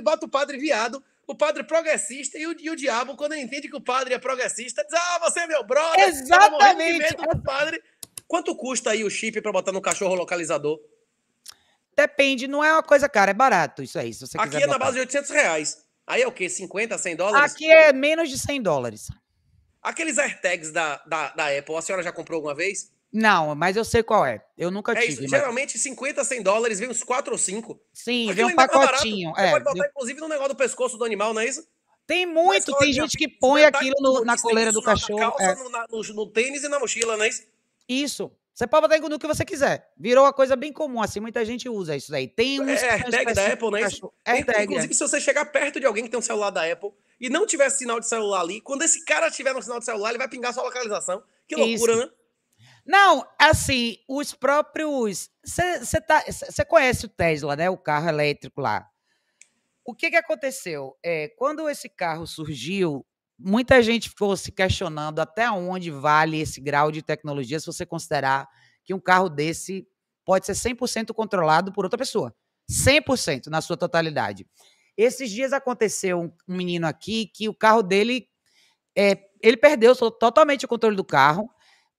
ele bota o padre viado, o padre progressista e o, e o diabo, quando entende que o padre é progressista, diz: Ah, você é meu brother! Exatamente! Tá do padre. Quanto custa aí o chip para botar no cachorro localizador? Depende, não é uma coisa cara, é barato isso aí. Se você Aqui é botar. na base de 800 reais. Aí é o quê? 50, 100 dólares? Aqui é menos de 100 dólares. Aqueles AirTags da, da, da Apple, a senhora já comprou alguma vez? Não, mas eu sei qual é. Eu nunca é tive. Isso. Mas... Geralmente 50, 100 dólares, vem uns 4 ou 5. Sim, vem um é pacotinho. É, pode botar, eu... inclusive, no negócio do pescoço do animal, não é isso? Tem é muito, tem gente que põe aquilo no, na coleira do cachorro. Na calça, é. no, no, no, tênis e na mochila, não é isso? Isso. Você pode botar no que você quiser. Virou uma coisa bem comum, assim, muita gente usa isso daí. Tem é, uns... É tag da Apple, né? É Tem, inclusive, se você chegar perto de alguém que tem um celular da Apple e não tiver sinal de celular ali, quando esse cara tiver no sinal de celular, ele vai pingar sua localização. Que loucura, isso. né? Não, assim, os próprios. Você tá, conhece o Tesla, né? O carro elétrico lá. O que, que aconteceu? É, quando esse carro surgiu, muita gente ficou se questionando até onde vale esse grau de tecnologia se você considerar que um carro desse pode ser 100% controlado por outra pessoa. 100% na sua totalidade. Esses dias aconteceu um menino aqui que o carro dele, é, ele perdeu totalmente o controle do carro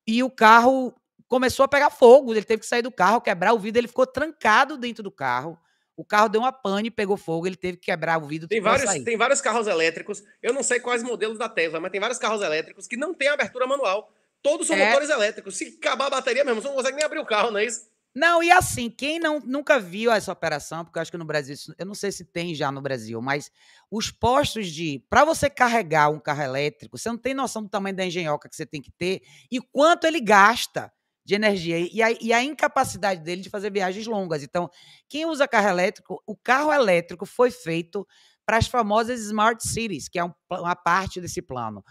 e o carro começou a pegar fogo. Ele teve que sair do carro, quebrar o vidro, ele ficou trancado dentro do carro. O carro deu uma pane, pegou fogo, ele teve que quebrar o vidro. Tem vários, sair. tem vários carros elétricos, eu não sei quais modelos da Tesla, mas tem vários carros elétricos que não tem abertura manual. Todos são é... motores elétricos. Se acabar a bateria mesmo, você não consegue nem abrir o carro, não é isso? Não, e assim, quem não, nunca viu essa operação, porque eu acho que no Brasil, eu não sei se tem já no Brasil, mas os postos de. Para você carregar um carro elétrico, você não tem noção do tamanho da engenhoca que você tem que ter e quanto ele gasta de energia e a, e a incapacidade dele de fazer viagens longas. Então, quem usa carro elétrico, o carro elétrico foi feito para as famosas smart cities, que é um, uma parte desse plano.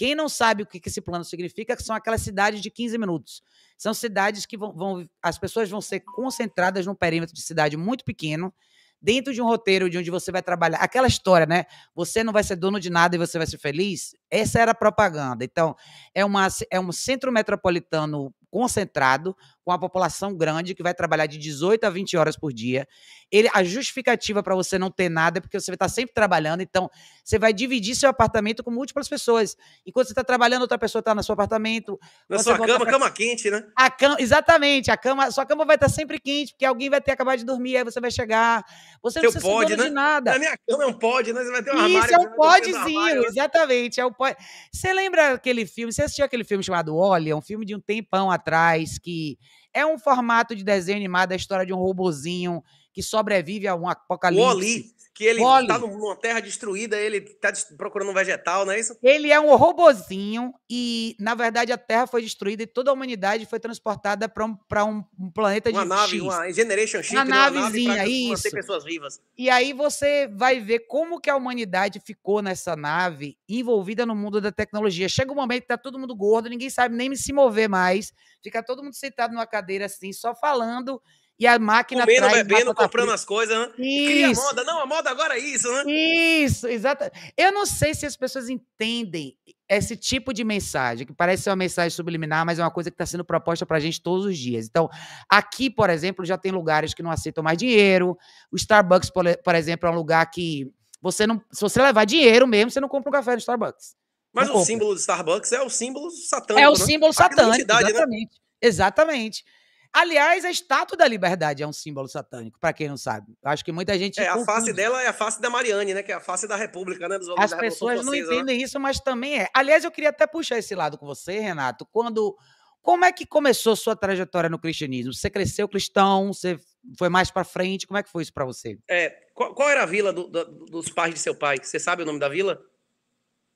Quem não sabe o que esse plano significa, são aquelas cidades de 15 minutos. São cidades que vão, vão as pessoas vão ser concentradas num perímetro de cidade muito pequeno, dentro de um roteiro de onde você vai trabalhar. Aquela história, né? Você não vai ser dono de nada e você vai ser feliz. Essa era a propaganda. Então, é, uma, é um centro metropolitano concentrado, com uma população grande que vai trabalhar de 18 a 20 horas por dia. Ele, a justificativa para você não ter nada é porque você vai tá estar sempre trabalhando, então você vai dividir seu apartamento com múltiplas pessoas. Enquanto você está trabalhando, outra pessoa está no seu apartamento. Na sua cama, pra... cama quente, né? A exatamente, a cama, sua cama vai estar tá sempre quente, porque alguém vai ter acabado de dormir, aí você vai chegar. Você não Teu precisa pod, né? de nada. Na minha cama é um pode, né? Você vai ter um Isso, armário. Isso, é um podzinho, né? exatamente. É um pod... Você lembra aquele filme, você assistiu aquele filme chamado Olha, um filme de um tempão atrás que é um formato de desenho animado, a história de um robozinho que sobrevive a um apocalipse. Wally. Que ele tá numa terra destruída, ele tá procurando um vegetal, não é isso? Ele é um robozinho e, na verdade, a Terra foi destruída e toda a humanidade foi transportada para um, pra um planeta uma de nave, X. Uma Generation X, uma navezinha, né? nave pra isso. pessoas vivas. E aí você vai ver como que a humanidade ficou nessa nave envolvida no mundo da tecnologia. Chega um momento que tá todo mundo gordo, ninguém sabe nem se mover mais, fica todo mundo sentado numa cadeira assim, só falando e a máquina Comendo, traz bebendo, comprando as coisas, né? Isso. Cria moda. Não, a moda agora é isso, né? Isso, exato. Eu não sei se as pessoas entendem esse tipo de mensagem, que parece ser uma mensagem subliminar, mas é uma coisa que está sendo proposta para a gente todos os dias. Então, aqui, por exemplo, já tem lugares que não aceitam mais dinheiro. O Starbucks, por exemplo, é um lugar que você não, se você levar dinheiro mesmo, você não compra um café no Starbucks. Mas não o compra. símbolo do Starbucks é o símbolo satânico. É o né? símbolo satânico. exatamente. Né? Exatamente. Aliás, a estátua da liberdade é um símbolo satânico, para quem não sabe. Acho que muita gente. É, confunde. a face dela é a face da Mariane, né? Que é a face da República, né? Dos As pessoas não vocês, né? entendem né? isso, mas também é. Aliás, eu queria até puxar esse lado com você, Renato. Quando. Como é que começou sua trajetória no cristianismo? Você cresceu cristão? Você foi mais para frente? Como é que foi isso para você? É, qual, qual, era a vila do, do, dos pais de seu pai? Você sabe o nome da vila?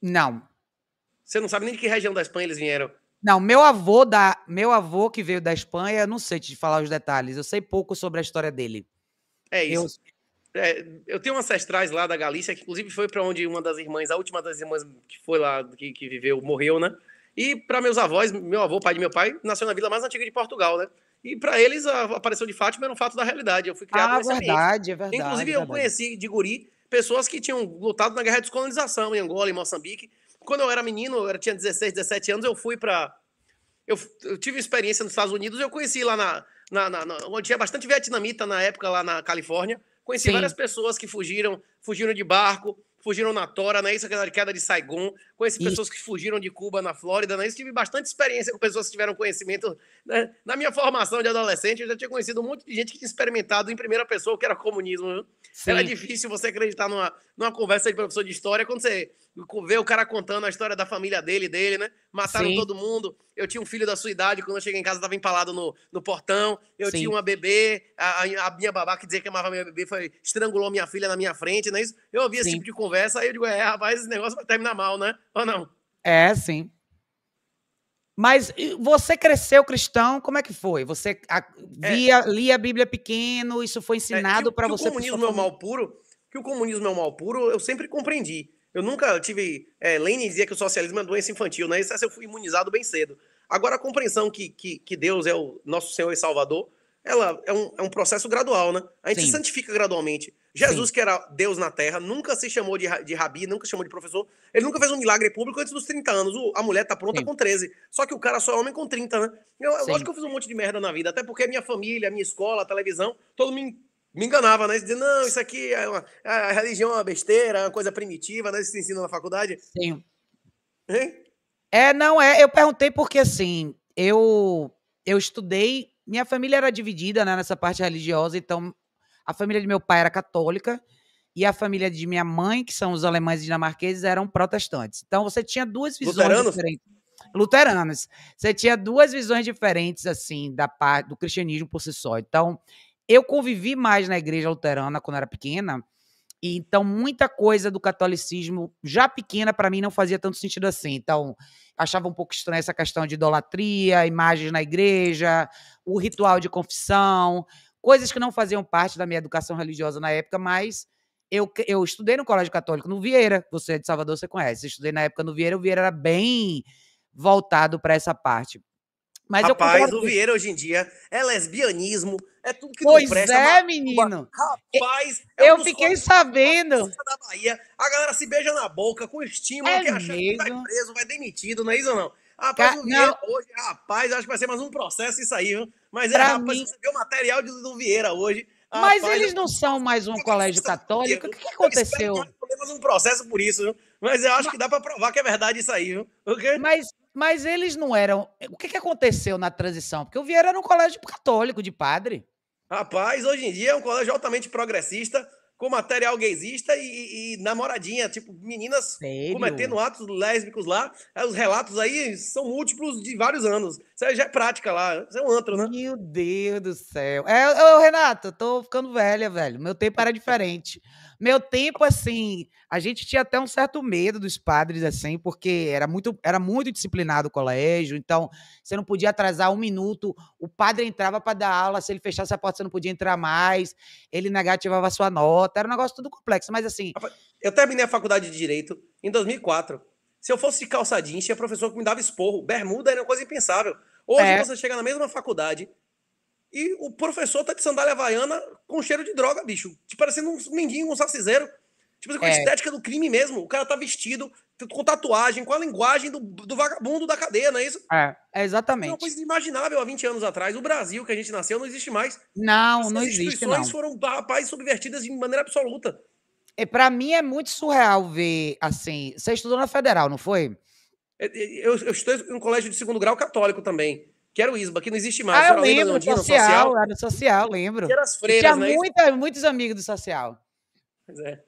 Não. Você não sabe nem de que região da Espanha eles vieram? Não, meu avô da, meu avô que veio da Espanha, não sei te falar os detalhes. Eu sei pouco sobre a história dele. É isso. Eu, é, eu tenho ancestrais lá da Galícia, que inclusive foi para onde uma das irmãs, a última das irmãs que foi lá, que, que viveu, morreu, né? E para meus avós, meu avô, pai de meu pai, nasceu na vila mais antiga de Portugal, né? E para eles, a aparição de Fátima era um fato da realidade. Eu fui criado ah, nessa verdade, é verdade. Inclusive, é verdade. eu conheci de guri pessoas que tinham lutado na guerra de descolonização em Angola, e Moçambique, quando eu era menino, eu tinha 16, 17 anos, eu fui para. Eu, eu, tive experiência nos Estados Unidos, eu conheci lá na, na, na, na, Onde tinha bastante vietnamita na época, lá na Califórnia. Conheci Sim. várias pessoas que fugiram, fugiram de barco, fugiram na Tora, na né? isso, aquela queda de Saigon. Conheci pessoas que fugiram de Cuba, na Flórida, na né? Isso, tive bastante experiência com pessoas que tiveram conhecimento. Né? Na minha formação de adolescente, eu já tinha conhecido um monte de gente que tinha experimentado em primeira pessoa o que era comunismo. Era difícil você acreditar numa, numa conversa de professor de história quando você ver o cara contando a história da família dele, dele, né? Mataram Sim. todo mundo. Eu tinha um filho da sua idade, quando eu cheguei em casa, estava empalado no, no portão. Eu Sim. tinha uma bebê, a, a, minha babá que dizia que amava minha bebê, foi, estrangulou minha filha na minha frente, não é isso? Eu ouvi esse tipo de conversa, aí eu digo, é, rapaz, esse negócio vai terminar mal, né? Ou não? É, sim. Mas você cresceu cristão, como é que foi? Você é. via, é, lia a Bíblia pequeno, isso foi é, ensinado é, para você? Que o comunismo é mal puro, que o comunismo é o mal puro, eu sempre compreendi. Eu nunca tive. É, Lenin dizia que o socialismo é doença infantil, né? Isso é eu fui imunizado bem cedo. Agora, a compreensão que, que, que Deus é o nosso Senhor e Salvador, ela é um, é um processo gradual, né? A gente Sim. santifica gradualmente. Jesus, Sim. que era Deus na Terra, nunca se chamou de, de rabi, nunca se chamou de professor. Ele nunca fez um milagre público antes dos 30 anos. O, a mulher tá pronta Sim. com 13. Só que o cara só é homem com 30, né? Eu, acho que eu fiz um monte de merda na vida, até porque minha família, minha escola, a televisão, todo mundo me enganava, né? Dizia, não, isso aqui é uma, é a religião é uma besteira, é uma coisa primitiva, né? Isso se ensina na faculdade. Sim. Hein? É, não é. Eu perguntei porque, assim, eu, eu estudei. Minha família era dividida né, nessa parte religiosa, então a família de meu pai era católica e a família de minha mãe, que são os alemães e dinamarqueses, eram protestantes. Então você tinha duas visões Luteranos? diferentes. Luteranos. Você tinha duas visões diferentes assim da parte do cristianismo por si só. Então eu convivi mais na igreja luterana quando era pequena, e então muita coisa do catolicismo já pequena para mim não fazia tanto sentido assim. Então, achava um pouco estranha essa questão de idolatria, imagens na igreja, o ritual de confissão, coisas que não faziam parte da minha educação religiosa na época, mas eu, eu estudei no colégio católico no Vieira, você é de Salvador, você conhece. Eu estudei na época no Vieira, o Vieira era bem voltado para essa parte. Mas Rapaz, o Vieira hoje em dia é lesbianismo, é tudo que pois não presta. Pois é, é menino. Rapaz, é eu um fiquei sabendo. Da Bahia, a galera se beija na boca com estímulo, é que acha que vai preso, vai demitido, não é isso ou não? Rapaz, Ca... o Vieira não. hoje, rapaz, acho que vai ser mais um processo isso aí, viu? Mas é, pra rapaz, mim... você o material do, do Vieira hoje. Mas eles não são mais um colégio católico? O que, que aconteceu? Nós um processo por isso, viu? Mas eu acho mas... que dá para provar que é verdade isso aí, viu? Okay? Mas mas eles não eram. Eh, o que, que aconteceu na transição? Porque o Vieira era um colégio católico de padre. Rapaz, hoje em dia é um colégio altamente progressista, com material gaysista e, e namoradinha, tipo, meninas Sério? cometendo atos lésbicos lá. É, os relatos aí são múltiplos de vários anos. Isso aí já é prática lá, isso é um antro, né? Meu Deus do céu. É, ô, Renato, tô ficando velha, velho. Meu tempo era diferente. Meu tempo, assim, a gente tinha até um certo medo dos padres, assim, porque era muito, era muito disciplinado o colégio, então você não podia atrasar um minuto. O padre entrava para dar aula, se ele fechasse a porta, você não podia entrar mais. Ele negativava a sua nota. Era um negócio tudo complexo, mas assim. Eu terminei a faculdade de Direito em 2004. Se eu fosse de calça jeans, tinha professor que me dava esporro. Bermuda era uma coisa impensável. Hoje é. você chega na mesma faculdade e o professor tá de sandália havaiana com cheiro de droga, bicho. parecendo tipo, um mendigo, um saciseiro. Tipo assim, com a é. estética do crime mesmo. O cara tá vestido, com tatuagem, com a linguagem do, do vagabundo da cadeia, não é isso? É, é exatamente. É uma coisa inimaginável há 20 anos atrás. O Brasil que a gente nasceu não existe mais. Não, não existe. As instituições foram, ah, rapaz, subvertidas de maneira absoluta. É, para mim é muito surreal ver, assim. Você estudou na federal, não foi? É, eu, eu, eu estudei no colégio de segundo grau católico também que era o ISBA, que não existe mais. Ah, eu lembro, lembro social, social, era social, lembro. Que era as freiras, tinha né? muita, muitos amigos do social. Pois é.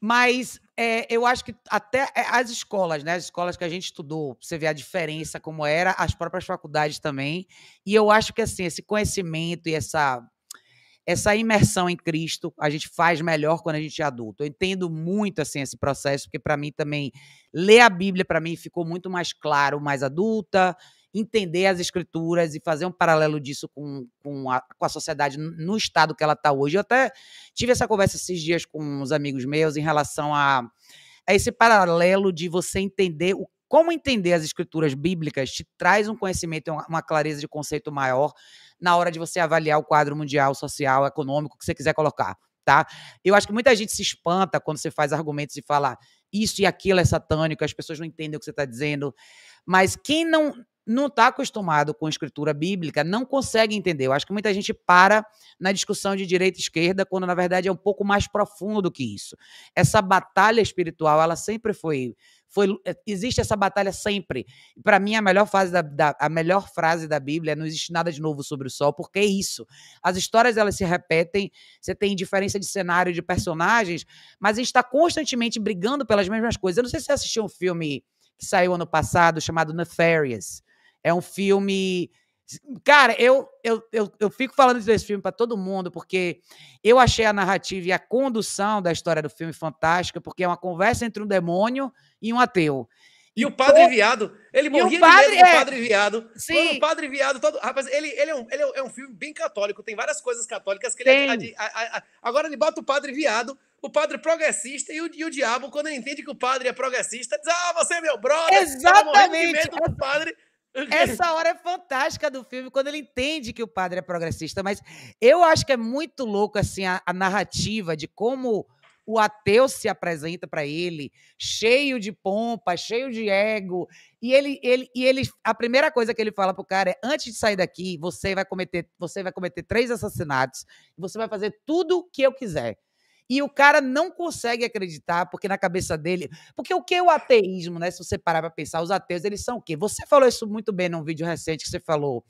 Mas é, eu acho que até é, as escolas, né? As escolas que a gente estudou, você vê a diferença como era, as próprias faculdades também. E eu acho que assim, esse conhecimento e essa essa imersão em Cristo a gente faz melhor quando a gente é adulto. Eu entendo muito assim esse processo, porque para mim também ler a Bíblia para mim ficou muito mais claro, mais adulta entender as escrituras e fazer um paralelo disso com, com, a, com a sociedade no estado que ela está hoje. Eu até tive essa conversa esses dias com uns amigos meus em relação a, a esse paralelo de você entender o como entender as escrituras bíblicas te traz um conhecimento, uma clareza de conceito maior na hora de você avaliar o quadro mundial, social, econômico que você quiser colocar, tá? Eu acho que muita gente se espanta quando você faz argumentos e fala isso e aquilo é satânico, as pessoas não entendem o que você está dizendo. Mas quem não não está acostumado com escritura bíblica, não consegue entender. Eu acho que muita gente para na discussão de direita e esquerda, quando na verdade é um pouco mais profundo do que isso. Essa batalha espiritual, ela sempre foi. foi é, existe essa batalha sempre. Para mim, a melhor, fase da, da, a melhor frase da Bíblia é: não existe nada de novo sobre o sol, porque é isso. As histórias elas se repetem, você tem diferença de cenário, de personagens, mas a gente está constantemente brigando pelas mesmas coisas. Eu não sei se você assistiu um filme que saiu ano passado chamado Nefarious é um filme. Cara, eu, eu, eu, eu fico falando desse filme para todo mundo, porque eu achei a narrativa e a condução da história do filme fantástica, porque é uma conversa entre um demônio e um ateu. E, e o então, padre viado, ele morria padre, de medo do é... padre viado. Sim. O padre viado, todo... rapaz, ele, ele, é um, ele é um filme bem católico, tem várias coisas católicas que é tem. ele... A, a, a, agora ele bota o padre viado, o padre progressista e o, e o diabo, quando ele entende que o padre é progressista, diz, ah, você é meu brother. Exatamente. Tá do padre essa hora é fantástica do filme, quando ele entende que o padre é progressista, mas eu acho que é muito louco assim a, a narrativa de como o ateu se apresenta para ele, cheio de pompa, cheio de ego. E ele, ele, e ele, a primeira coisa que ele fala pro cara é: antes de sair daqui, você vai cometer, você vai cometer três assassinatos, você vai fazer tudo o que eu quiser. E o cara não consegue acreditar, porque na cabeça dele. Porque o que é o ateísmo, né? Se você parar para pensar, os ateus, eles são o quê? Você falou isso muito bem num vídeo recente que você falou.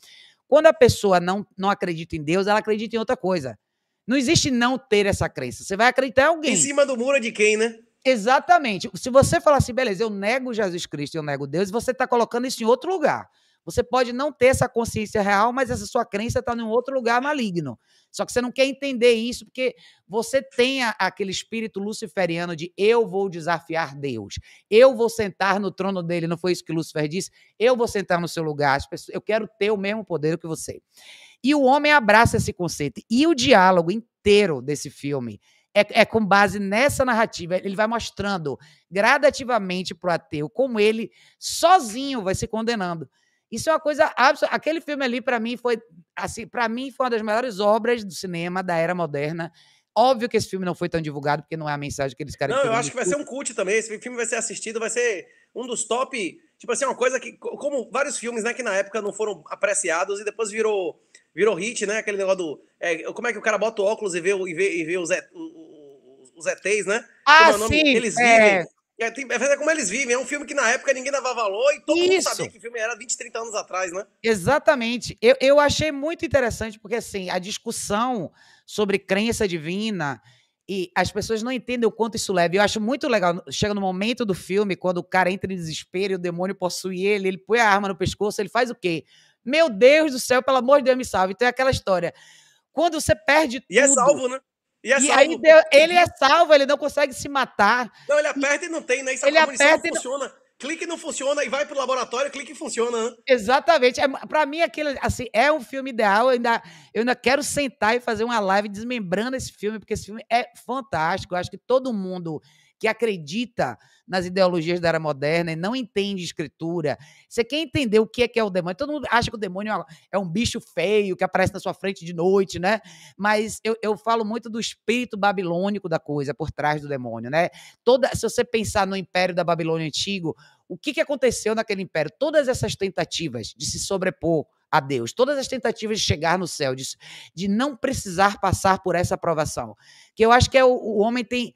Quando a pessoa não, não acredita em Deus, ela acredita em outra coisa. Não existe não ter essa crença. Você vai acreditar em alguém. Em cima do muro é de quem, né? Exatamente. Se você falar assim, beleza, eu nego Jesus Cristo, eu nego Deus, você está colocando isso em outro lugar. Você pode não ter essa consciência real, mas essa sua crença está em um outro lugar maligno. Só que você não quer entender isso porque você tem aquele espírito luciferiano de eu vou desafiar Deus, eu vou sentar no trono dele. Não foi isso que Lúcifer disse? Eu vou sentar no seu lugar. eu quero ter o mesmo poder que você. E o homem abraça esse conceito. E o diálogo inteiro desse filme é, é, com base nessa narrativa. Ele vai mostrando gradativamente para o ateu como ele sozinho vai se condenando. Isso é uma coisa absurda. Aquele filme ali, para mim, foi assim, para mim, foi uma das melhores obras do cinema da era moderna. Óbvio que esse filme não foi tão divulgado, porque não é a mensagem que eles querem. Não, eu acho que vai ser um cult também. Esse filme vai ser assistido, vai ser um dos top. Tipo assim, uma coisa que. Como vários filmes, né, que na época não foram apreciados e depois virou virou hit, né? Aquele negócio do. É, como é que o cara bota o óculos e vê, e vê, e vê os, os, os ETs, né? Ah, Como é o nome? Sim, Eles é, vivem. É, tem, é como eles vivem. É um filme que na época ninguém dava valor e todo Isso. mundo sabia que o filme era 20, 30 anos atrás, né? Exatamente. Eu, eu achei muito interessante, porque assim, a discussão sobre crença divina e as pessoas não entendem o quanto isso leva. Eu acho muito legal. Chega no momento do filme, quando o cara entra em desespero e o demônio possui ele, ele põe a arma no pescoço, ele faz o quê? Meu Deus do céu, pelo amor de Deus, me salve. Então é aquela história. Quando você perde e é tudo. E é salvo, né? E, é e aí deu, ele é salvo, ele não consegue se matar. Não, ele aperta e, e não tem, né? Isso ele aperta não funciona. Não... Clique não funciona e vai pro laboratório, clique e funciona. Né? Exatamente. É, para mim, aquilo assim, é um filme ideal. Eu ainda, eu ainda quero sentar e fazer uma live desmembrando esse filme, porque esse filme é fantástico. Eu acho que todo mundo que acredita nas ideologias da era moderna e não entende escritura. Você quer entender o que é que é o demônio? Todo mundo acha que o demônio é, é um bicho feio que aparece na sua frente de noite, né? Mas eu, eu falo muito do espírito babilônico da coisa por trás do demônio, né? Toda, se você pensar no Império da Babilônia antigo, o que, que aconteceu naquele império? Todas essas tentativas de se sobrepor a Deus, todas as tentativas de chegar no céu, de, de não precisar passar por essa aprovação, que eu acho que é o, o homem tem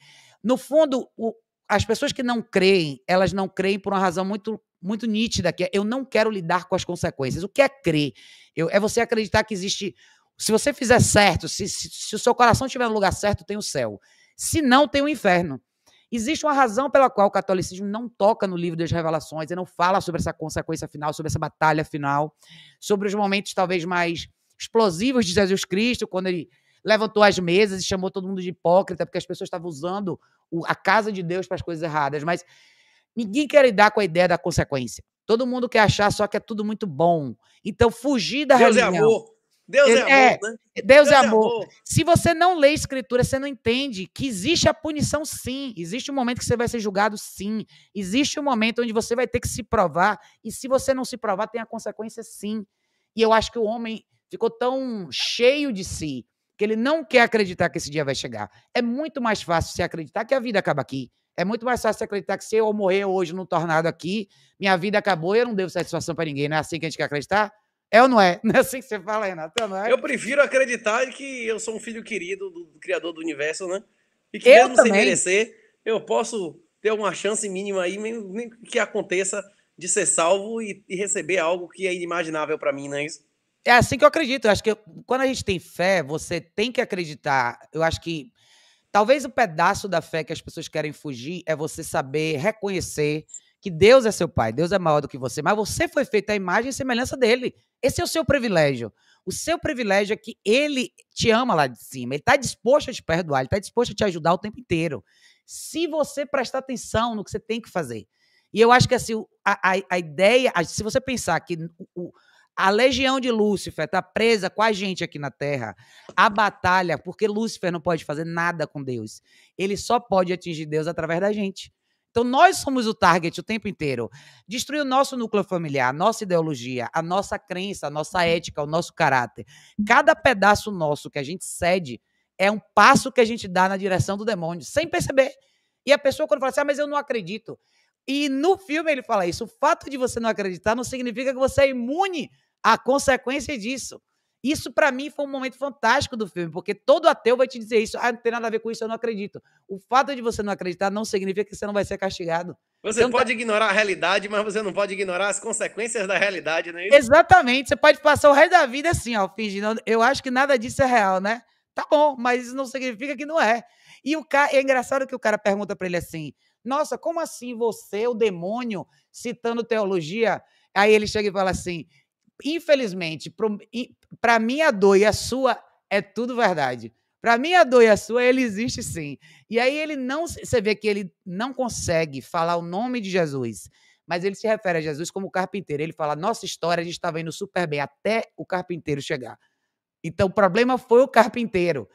no fundo, o, as pessoas que não creem, elas não creem por uma razão muito muito nítida, que é eu não quero lidar com as consequências. O que é crer? Eu, é você acreditar que existe. Se você fizer certo, se, se, se o seu coração estiver no lugar certo, tem o céu. Se não, tem o inferno. Existe uma razão pela qual o catolicismo não toca no livro das revelações, ele não fala sobre essa consequência final, sobre essa batalha final, sobre os momentos talvez mais explosivos de Jesus Cristo, quando ele levantou as mesas e chamou todo mundo de hipócrita, porque as pessoas estavam usando a casa de Deus para as coisas erradas. Mas ninguém quer lidar com a ideia da consequência. Todo mundo quer achar só que é tudo muito bom. Então, fugir da Deus é religião. É amor. Deus é, é amor, né? Deus, é Deus é, amor. amor. Se você não lê escritura, você não entende que existe a punição, sim. Existe um momento que você vai ser julgado, sim. Existe um momento onde você vai ter que se provar. E se você não se provar, tem a consequência, sim. E eu acho que o homem ficou tão cheio de si que ele não quer acreditar que esse dia vai chegar. É muito mais fácil se acreditar que a vida acaba aqui. É muito mais fácil se acreditar que se eu morrer hoje num tornado aqui, minha vida acabou e eu não devo satisfação para ninguém. Não é assim que a gente quer acreditar? É ou não é? Não é assim que você fala, Renato? Não é? Eu prefiro acreditar que eu sou um filho querido do, Criador do Universo, né? E que eu mesmo também. sem merecer, eu posso ter uma chance mínima aí, que aconteça, de ser salvo e, e receber algo que é inimaginável para mim, não é isso? é assim que eu acredito. Eu acho que quando a gente tem fé, você tem que acreditar. Eu acho que talvez o pedaço da fé que as pessoas querem fugir é você saber reconhecer que Deus é seu pai, Deus é maior do que você, mas você foi feito à imagem e semelhança dele. Esse é o seu privilégio. O seu privilégio é que ele te ama lá de cima, ele está disposto a te perdoar, ele está disposto a te ajudar o tempo inteiro. Se você prestar atenção no que você tem que fazer. E eu acho que assim, a, a, a ideia, se você pensar que o, o a legião de Lúcifer está presa com a gente aqui na Terra. A batalha, porque Lúcifer não pode fazer nada com Deus. Ele só pode atingir Deus através da gente. Então nós somos o target o tempo inteiro. Destruir o nosso núcleo familiar, a nossa ideologia, a nossa crença, a nossa ética, o nosso caráter. Cada pedaço nosso que a gente cede é um passo que a gente dá na direção do demônio, sem perceber. E a pessoa quando fala assim, ah, mas eu não acredito. E no filme ele fala isso. O fato de você não acreditar não significa que você é imune a consequência disso. Isso para mim foi um momento fantástico do filme, porque todo ateu vai te dizer isso. Ah, não tem nada a ver com isso, eu não acredito. O fato de você não acreditar não significa que você não vai ser castigado. Você, você tá pode tá... ignorar a realidade, mas você não pode ignorar as consequências da realidade, né? Exatamente. Você pode passar o resto da vida assim, ó, fingindo. Eu acho que nada disso é real, né? Tá bom, mas isso não significa que não é. E o cara, é engraçado que o cara pergunta para ele assim: Nossa, como assim você, o demônio, citando teologia? Aí ele chega e fala assim: infelizmente, para mim a dor e a sua é tudo verdade. Para mim a dor e a sua ele existe sim. E aí ele não, você vê que ele não consegue falar o nome de Jesus, mas ele se refere a Jesus como carpinteiro. Ele fala: "Nossa história a gente estava indo super bem até o carpinteiro chegar". Então o problema foi o carpinteiro.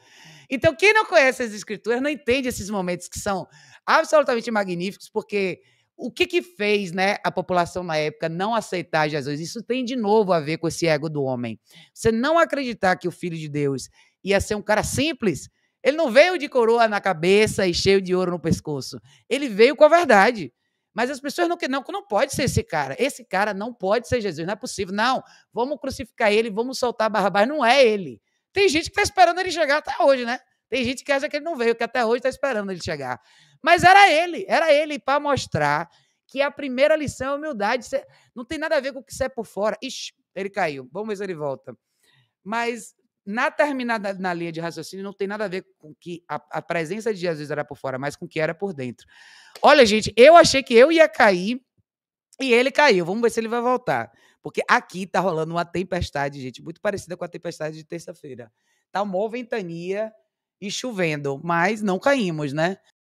Então quem não conhece as escrituras não entende esses momentos que são absolutamente magníficos, porque o que que fez, né, a população na época não aceitar Jesus? Isso tem de novo a ver com esse ego do homem. Você não acreditar que o filho de Deus ia ser um cara simples, ele não veio de coroa na cabeça e cheio de ouro no pescoço. Ele veio com a verdade. Mas as pessoas não não, não pode ser esse cara. Esse cara não pode ser Jesus, não é possível. Não, vamos crucificar ele, vamos soltar Barrabás, não é ele. Tem gente que está esperando ele chegar até hoje, né? Tem gente que acha que ele não veio, que até hoje está esperando ele chegar. Mas era ele, era ele para mostrar que a primeira lição é humildade. Não tem nada a ver com o que sai é por fora. Ixi, ele caiu. Vamos ver se ele volta. Mas na terminada na linha de raciocínio não tem nada a ver com que a, a presença de Jesus era por fora, mas com o que era por dentro. Olha, gente, eu achei que eu ia cair e ele caiu. Vamos ver se ele vai voltar. Porque aqui tá rolando uma tempestade, gente, muito parecida com a tempestade de terça-feira. Tá uma ventania e chovendo, mas não caímos, né?